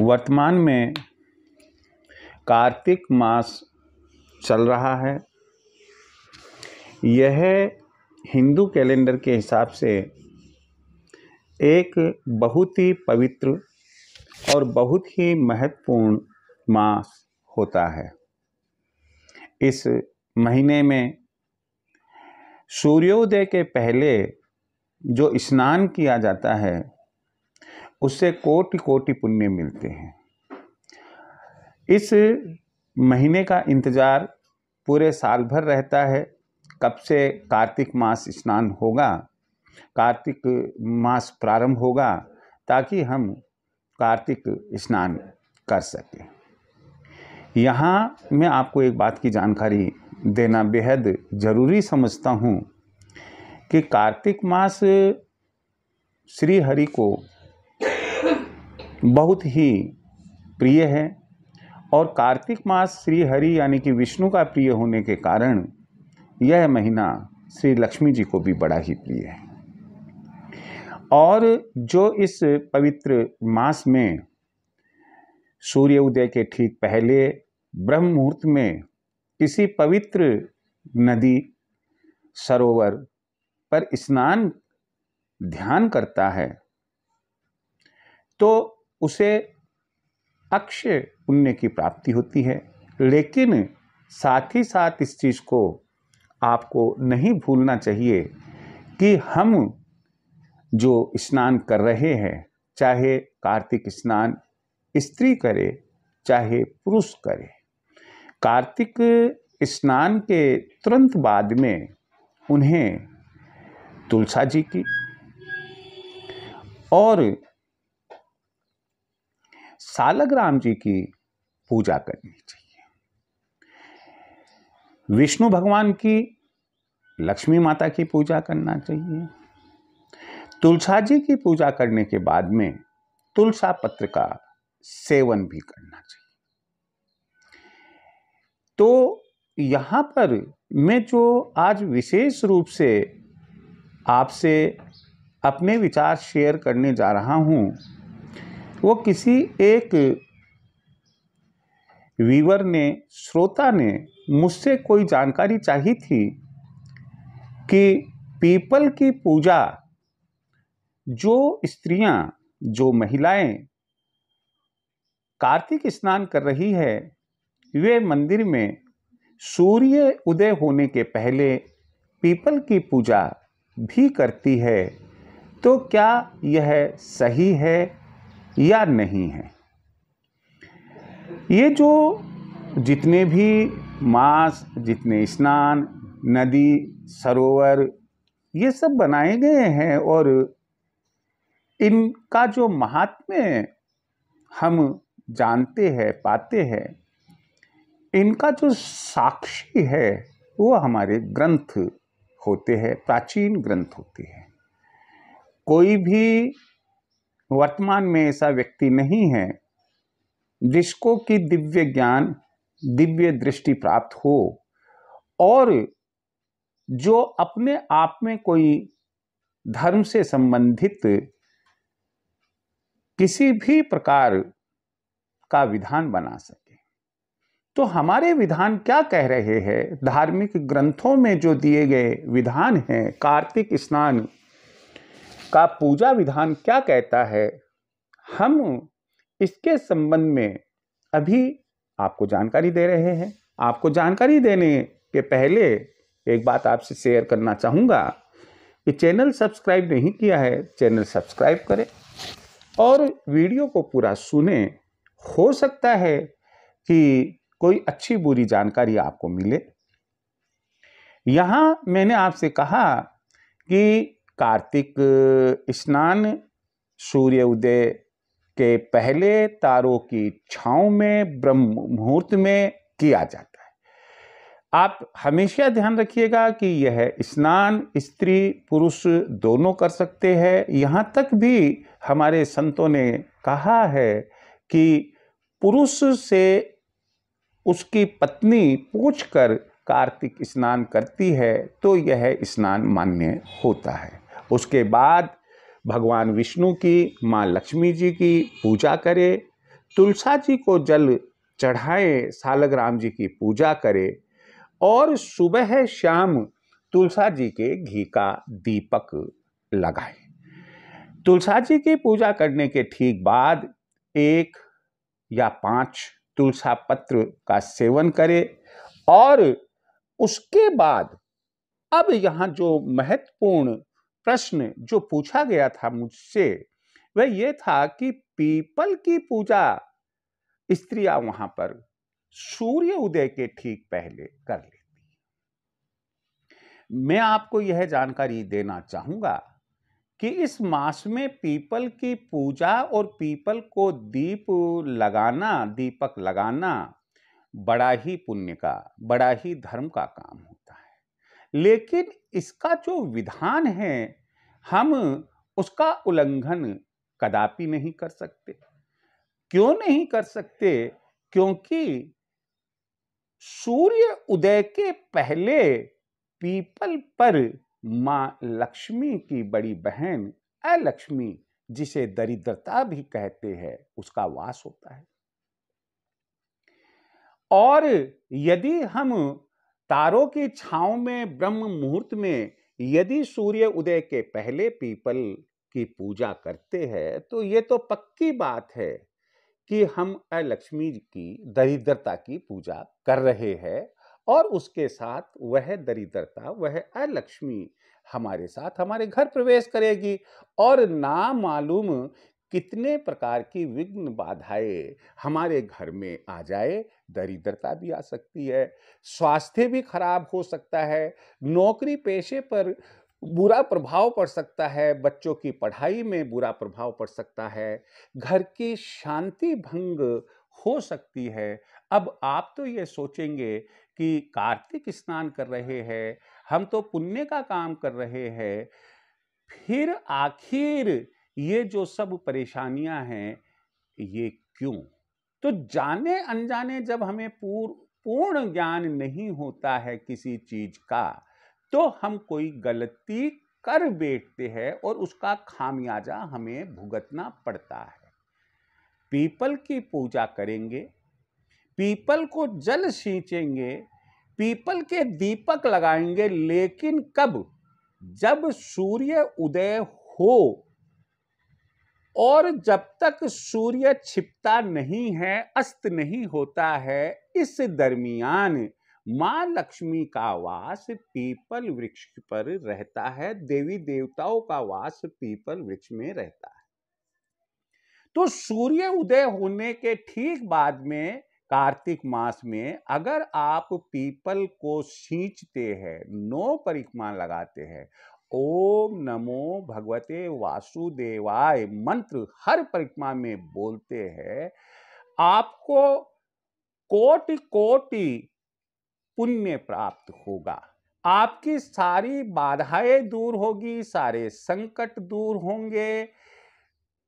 वर्तमान में कार्तिक मास चल रहा है यह हिंदू कैलेंडर के हिसाब से एक बहुत ही पवित्र और बहुत ही महत्वपूर्ण मास होता है इस महीने में सूर्योदय के पहले जो स्नान किया जाता है उससे कोटि कोटि पुण्य मिलते हैं इस महीने का इंतज़ार पूरे साल भर रहता है कब से कार्तिक मास स्नान होगा कार्तिक मास प्रारंभ होगा ताकि हम कार्तिक स्नान कर सकें यहाँ मैं आपको एक बात की जानकारी देना बेहद ज़रूरी समझता हूँ कि कार्तिक मास श्री हरि को बहुत ही प्रिय है और कार्तिक मास श्री हरि यानी कि विष्णु का प्रिय होने के कारण यह महीना श्री लक्ष्मी जी को भी बड़ा ही प्रिय है और जो इस पवित्र मास में सूर्य उदय के ठीक पहले ब्रह्म मुहूर्त में किसी पवित्र नदी सरोवर पर स्नान ध्यान करता है तो उसे अक्षय पुण्य की प्राप्ति होती है लेकिन साथ ही साथ इस चीज़ को आपको नहीं भूलना चाहिए कि हम जो स्नान कर रहे हैं चाहे कार्तिक स्नान स्त्री करे चाहे पुरुष करे कार्तिक स्नान के तुरंत बाद में उन्हें तुलसा जी की और राम जी की पूजा करनी चाहिए विष्णु भगवान की लक्ष्मी माता की पूजा करना चाहिए तुलसा जी की पूजा करने के बाद में तुलसा पत्र का सेवन भी करना चाहिए तो यहां पर मैं जो आज विशेष रूप से आपसे अपने विचार शेयर करने जा रहा हूं वो किसी एक वीवर ने श्रोता ने मुझसे कोई जानकारी चाहिए थी कि पीपल की पूजा जो स्त्रियां जो महिलाएं कार्तिक स्नान कर रही है वे मंदिर में सूर्य उदय होने के पहले पीपल की पूजा भी करती है तो क्या यह सही है या नहीं है ये जो जितने भी मांस जितने स्नान नदी सरोवर ये सब बनाए गए हैं और इनका जो महात्म्य हम जानते हैं पाते हैं इनका जो साक्षी है वो हमारे ग्रंथ होते हैं प्राचीन ग्रंथ होते हैं कोई भी वर्तमान में ऐसा व्यक्ति नहीं है जिसको कि दिव्य ज्ञान दिव्य दृष्टि प्राप्त हो और जो अपने आप में कोई धर्म से संबंधित किसी भी प्रकार का विधान बना सके तो हमारे विधान क्या कह रहे हैं धार्मिक ग्रंथों में जो दिए गए विधान हैं कार्तिक स्नान का पूजा विधान क्या कहता है हम इसके संबंध में अभी आपको जानकारी दे रहे हैं आपको जानकारी देने के पहले एक बात आपसे शेयर करना चाहूँगा कि चैनल सब्सक्राइब नहीं किया है चैनल सब्सक्राइब करें और वीडियो को पूरा सुने हो सकता है कि कोई अच्छी बुरी जानकारी आपको मिले यहाँ मैंने आपसे कहा कि कार्तिक स्नान सूर्य उदय के पहले तारों की छाँव में ब्रह्म मुहूर्त में किया जाता है आप हमेशा ध्यान रखिएगा कि यह स्नान स्त्री पुरुष दोनों कर सकते हैं यहाँ तक भी हमारे संतों ने कहा है कि पुरुष से उसकी पत्नी पूछ कर कार्तिक स्नान करती है तो यह स्नान मान्य होता है उसके बाद भगवान विष्णु की माँ लक्ष्मी जी की पूजा करें तुलसा जी को जल चढ़ाएं सालग्राम जी की पूजा करें और सुबह शाम तुलसा जी के घी का दीपक लगाएं तुलसा जी की पूजा करने के ठीक बाद एक या पांच तुलसा पत्र का सेवन करें और उसके बाद अब यहाँ जो महत्वपूर्ण प्रश्न जो पूछा गया था मुझसे वह यह था कि पीपल की पूजा स्त्रियां वहां पर सूर्य उदय के ठीक पहले कर लेती मैं आपको यह जानकारी देना चाहूंगा कि इस मास में पीपल की पूजा और पीपल को दीप लगाना दीपक लगाना बड़ा ही पुण्य का बड़ा ही धर्म का काम है लेकिन इसका जो विधान है हम उसका उल्लंघन कदापि नहीं कर सकते क्यों नहीं कर सकते क्योंकि सूर्य उदय के पहले पीपल पर माँ लक्ष्मी की बड़ी बहन अलक्ष्मी जिसे दरिद्रता भी कहते हैं उसका वास होता है और यदि हम तारों की छाव में ब्रह्म मुहूर्त में यदि सूर्य उदय के पहले पीपल की पूजा करते हैं तो ये तो पक्की बात है कि हम लक्ष्मी की दरिद्रता की पूजा कर रहे हैं और उसके साथ वह दरिद्रता वह अलक्ष्मी हमारे साथ हमारे घर प्रवेश करेगी और ना मालूम कितने प्रकार की विघ्न बाधाएं हमारे घर में आ जाए दरिद्रता भी आ सकती है स्वास्थ्य भी खराब हो सकता है नौकरी पेशे पर बुरा प्रभाव पड़ सकता है बच्चों की पढ़ाई में बुरा प्रभाव पड़ सकता है घर की शांति भंग हो सकती है अब आप तो ये सोचेंगे कि कार्तिक स्नान कर रहे हैं हम तो पुण्य का काम कर रहे हैं फिर आखिर ये जो सब परेशानियां हैं ये क्यों तो जाने अनजाने जब हमें पूर पूर्ण ज्ञान नहीं होता है किसी चीज का तो हम कोई गलती कर बैठते हैं और उसका खामियाजा हमें भुगतना पड़ता है पीपल की पूजा करेंगे पीपल को जल सींचेंगे पीपल के दीपक लगाएंगे लेकिन कब जब सूर्य उदय हो और जब तक सूर्य छिपता नहीं है अस्त नहीं होता है इस दरमियान माँ लक्ष्मी का वास पीपल वृक्ष पर रहता है देवी देवताओं का वास पीपल वृक्ष में रहता है तो सूर्य उदय होने के ठीक बाद में कार्तिक मास में अगर आप पीपल को सींचते हैं नौ परिक्रमा लगाते हैं ओम नमो भगवते वासुदेवाय मंत्र हर परिक्रमा में बोलते हैं आपको कोटि कोटि पुण्य प्राप्त होगा आपकी सारी बाधाएं दूर होगी सारे संकट दूर होंगे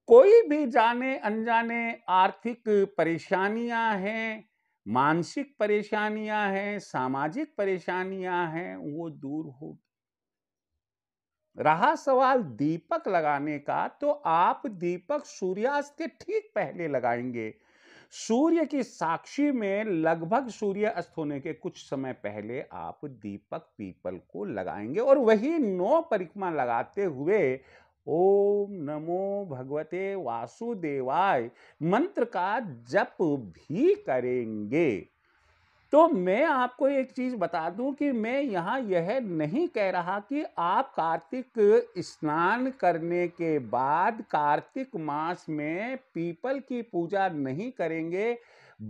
कोई भी जाने अनजाने आर्थिक परेशानियां हैं मानसिक परेशानियां हैं सामाजिक परेशानियां हैं वो दूर होगी रहा सवाल दीपक लगाने का तो आप दीपक सूर्यास्त के ठीक पहले लगाएंगे सूर्य की साक्षी में लगभग सूर्य अस्त होने के कुछ समय पहले आप दीपक पीपल को लगाएंगे और वही नौ परिक्रमा लगाते हुए ओम नमो भगवते वासुदेवाय मंत्र का जप भी करेंगे तो मैं आपको एक चीज़ बता दूं कि मैं यहाँ यह नहीं कह रहा कि आप कार्तिक स्नान करने के बाद कार्तिक मास में पीपल की पूजा नहीं करेंगे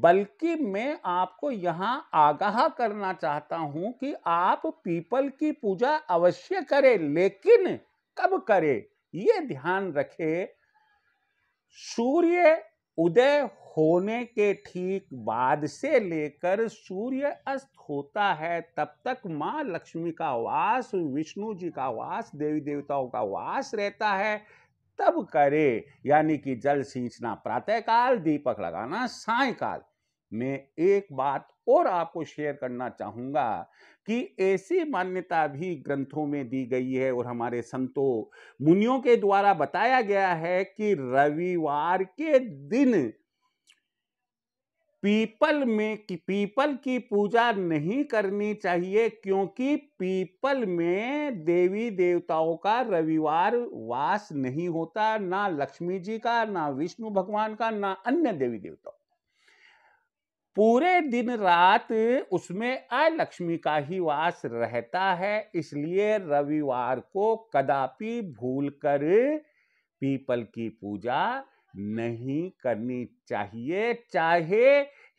बल्कि मैं आपको यहाँ आगाह करना चाहता हूँ कि आप पीपल की पूजा अवश्य करें लेकिन कब करें ये ध्यान रखें सूर्य उदय होने के ठीक बाद से लेकर सूर्य अस्त होता है तब तक माँ लक्ष्मी का वास विष्णु जी का वास देवी देवताओं का वास रहता है तब करे यानी कि जल सींचना प्रातःकाल दीपक लगाना सायकाल मैं एक बात और आपको शेयर करना चाहूँगा कि ऐसी मान्यता भी ग्रंथों में दी गई है और हमारे संतों मुनियों के द्वारा बताया गया है कि रविवार के दिन पीपल में कि पीपल की पूजा नहीं करनी चाहिए क्योंकि पीपल में देवी देवताओं का रविवार वास नहीं होता ना लक्ष्मी जी का ना विष्णु भगवान का ना अन्य देवी देवताओं पूरे दिन रात उसमें अलक्ष्मी का ही वास रहता है इसलिए रविवार को कदापि भूलकर पीपल की पूजा नहीं करनी चाहिए चाहे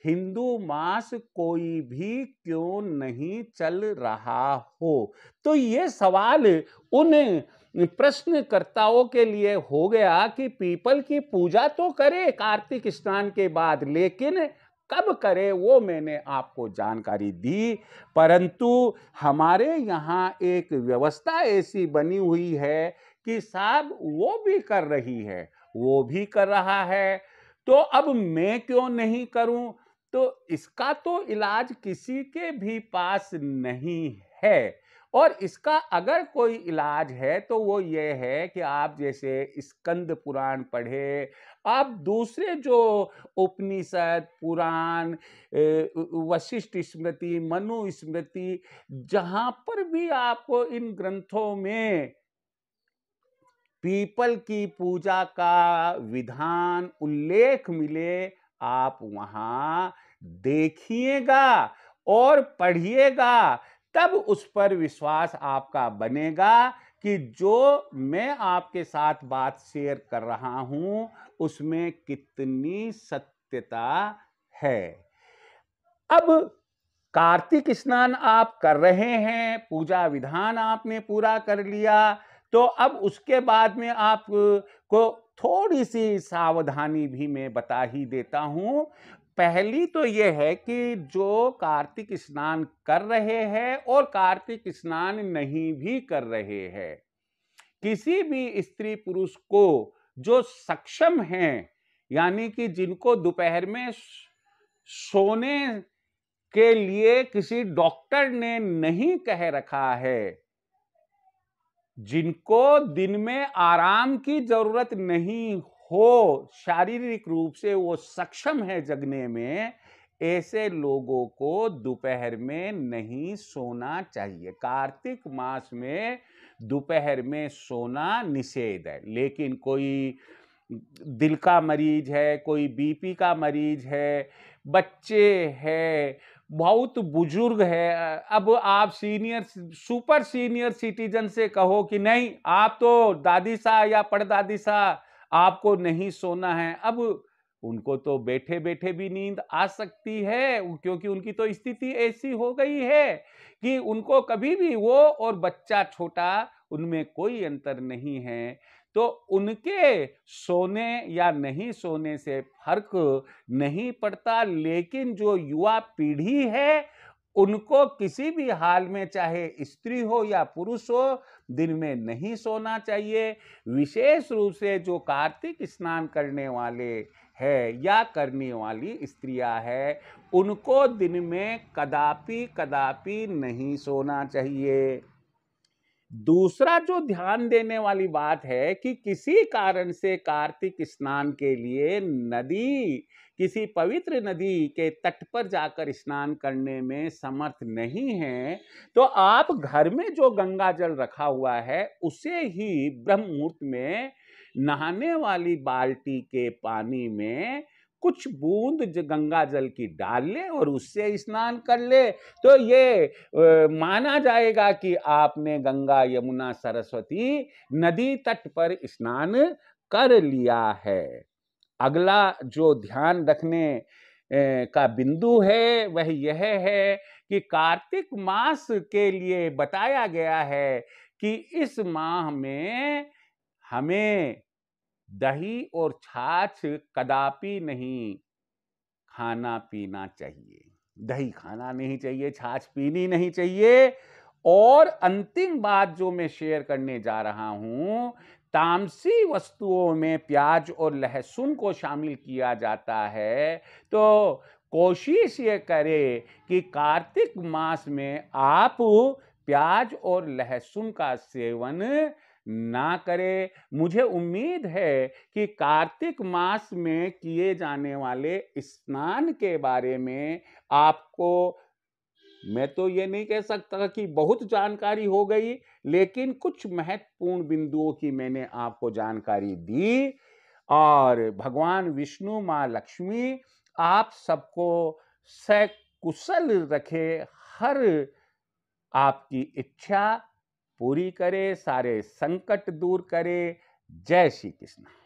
हिंदू मास कोई भी क्यों नहीं चल रहा हो तो ये सवाल उन प्रश्नकर्ताओं के लिए हो गया कि पीपल की पूजा तो करे कार्तिक स्नान के बाद लेकिन कब करे वो मैंने आपको जानकारी दी परंतु हमारे यहाँ एक व्यवस्था ऐसी बनी हुई है कि साहब वो भी कर रही है वो भी कर रहा है तो अब मैं क्यों नहीं करूं तो इसका तो इलाज किसी के भी पास नहीं है और इसका अगर कोई इलाज है तो वो ये है कि आप जैसे स्कंद पुराण पढ़े आप दूसरे जो उपनिषद पुराण वशिष्ठ स्मृति मनु स्मृति जहाँ पर भी आपको इन ग्रंथों में पीपल की पूजा का विधान उल्लेख मिले आप वहाँ देखिएगा और पढ़िएगा तब उस पर विश्वास आपका बनेगा कि जो मैं आपके साथ बात शेयर कर रहा हूं उसमें कितनी सत्यता है अब कार्तिक स्नान आप कर रहे हैं पूजा विधान आपने पूरा कर लिया तो अब उसके बाद में आप को थोड़ी सी सावधानी भी मैं बता ही देता हूं पहली तो ये है कि जो कार्तिक स्नान कर रहे हैं और कार्तिक स्नान नहीं भी कर रहे हैं किसी भी स्त्री पुरुष को जो सक्षम है यानी कि जिनको दोपहर में सोने के लिए किसी डॉक्टर ने नहीं कह रखा है जिनको दिन में आराम की जरूरत नहीं हो शारीरिक रूप से वो सक्षम है जगने में ऐसे लोगों को दोपहर में नहीं सोना चाहिए कार्तिक मास में दोपहर में सोना निषेध है लेकिन कोई दिल का मरीज है कोई बीपी का मरीज है बच्चे है बहुत बुजुर्ग है अब आप सीनियर सुपर सीनियर सिटीजन से कहो कि नहीं आप तो दादी सा या पड़दादी सा आपको नहीं सोना है अब उनको तो बैठे बैठे भी नींद आ सकती है क्योंकि उनकी तो स्थिति ऐसी हो गई है कि उनको कभी भी वो और बच्चा छोटा उनमें कोई अंतर नहीं है तो उनके सोने या नहीं सोने से फर्क नहीं पड़ता लेकिन जो युवा पीढ़ी है उनको किसी भी हाल में चाहे स्त्री हो या पुरुष हो दिन में नहीं सोना चाहिए विशेष रूप से जो कार्तिक स्नान करने वाले है या करने वाली स्त्रियां है उनको दिन में कदापि कदापि नहीं सोना चाहिए दूसरा जो ध्यान देने वाली बात है कि किसी कारण से कार्तिक स्नान के लिए नदी किसी पवित्र नदी के तट पर जाकर स्नान करने में समर्थ नहीं है तो आप घर में जो गंगा जल रखा हुआ है उसे ही ब्रह्म मुहूर्त में नहाने वाली बाल्टी के पानी में कुछ बूंद गंगा जल की डाल ले और उससे स्नान कर ले तो ये माना जाएगा कि आपने गंगा यमुना सरस्वती नदी तट पर स्नान कर लिया है अगला जो ध्यान रखने का बिंदु है वह यह है कि कार्तिक मास के लिए बताया गया है कि इस माह में हमें दही और छाछ कदापि नहीं खाना पीना चाहिए दही खाना नहीं चाहिए छाछ पीनी नहीं चाहिए और अंतिम बात जो मैं शेयर करने जा रहा हूं तामसी वस्तुओं में प्याज और लहसुन को शामिल किया जाता है तो कोशिश ये करें कि कार्तिक मास में आप प्याज और लहसुन का सेवन ना करे मुझे उम्मीद है कि कार्तिक मास में किए जाने वाले स्नान के बारे में आपको मैं तो ये नहीं कह सकता कि बहुत जानकारी हो गई लेकिन कुछ महत्वपूर्ण बिंदुओं की मैंने आपको जानकारी दी और भगवान विष्णु माँ लक्ष्मी आप सबको सकुशल रखे हर आपकी इच्छा पूरी करे सारे संकट दूर करे जय श्री कृष्ण